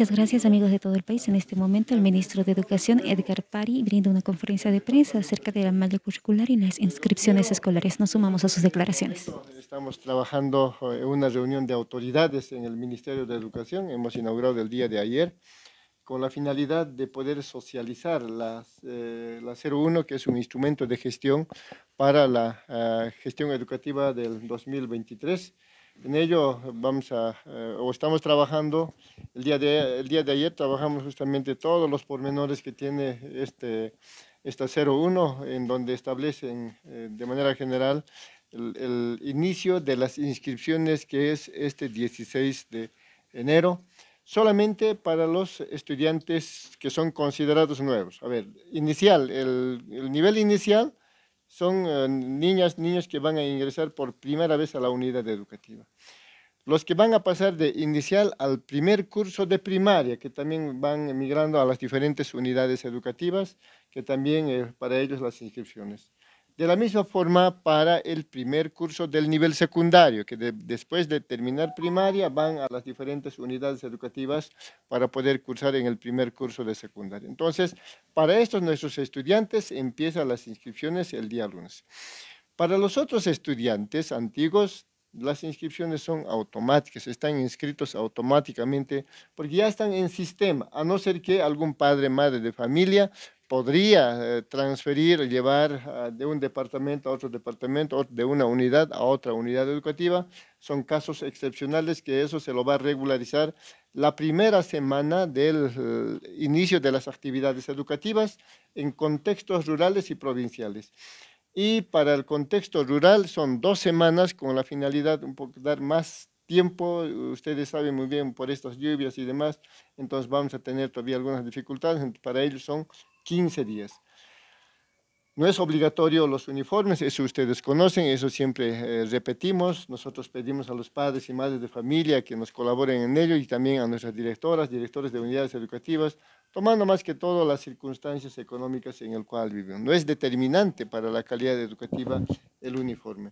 Muchas gracias amigos de todo el país. En este momento el ministro de Educación, Edgar Pari, brinda una conferencia de prensa acerca de la malla curricular y las inscripciones escolares. Nos sumamos a sus declaraciones. Estamos trabajando en eh, una reunión de autoridades en el Ministerio de Educación. Hemos inaugurado el día de ayer con la finalidad de poder socializar las, eh, la 01, que es un instrumento de gestión para la ah, gestión educativa del 2023 en ello vamos a, eh, o estamos trabajando, el día, de, día de ayer trabajamos justamente todos los pormenores que tiene este, esta 01, en donde establecen eh, de manera general el, inicio de las inscripciones que es este 16 de enero, solamente para los estudiantes que son considerados nuevos. A ver, inicial, el nivel inicial son niñas, eh, niñas, niños que van a ingresar por primera vez a la unidad educativa. Los que van a pasar de inicial al primer curso de primaria, que también van migrando a las diferentes unidades educativas, que también eh, para ellos las inscripciones. De la misma forma, para el primer curso del nivel secundario, que después de terminar primaria van a las diferentes unidades educativas para poder cursar en el primer curso de secundaria. Entonces, para estos nuestros estudiantes empiezan las inscripciones el día lunes. Para los otros estudiantes antiguos, las inscripciones son automáticas, están inscritos automáticamente porque ya están en sistema, a no ser que algún padre, madre de familia podría eh, transferir, llevar ah, de un departamento a otro departamento, de una unidad a otra unidad educativa. Son casos excepcionales que eso se lo va a regularizar la primera semana del eh, inicio de las actividades educativas en contextos rurales y provinciales. Y para el contexto rural son dos semanas con la finalidad un poco dar más tiempo, ustedes saben muy bien por estas lluvias y demás, entonces vamos a tener todavía algunas dificultades, para ellos son 15 días. No es obligatorio los uniformes, eso ustedes conocen, eso siempre eh, repetimos. Nosotros pedimos a los padres y madres de familia que nos colaboren en ello y también a nuestras directoras, directores de unidades educativas, tomando más que todo las circunstancias económicas en el cual viven. No es determinante para la calidad educativa el uniforme.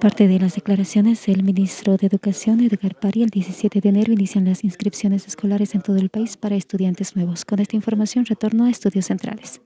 Parte de las declaraciones, el ministro de Educación, Edgar Pari, el 17 de enero inician las inscripciones escolares en todo el país para estudiantes nuevos. Con esta información retorno a Estudios Centrales.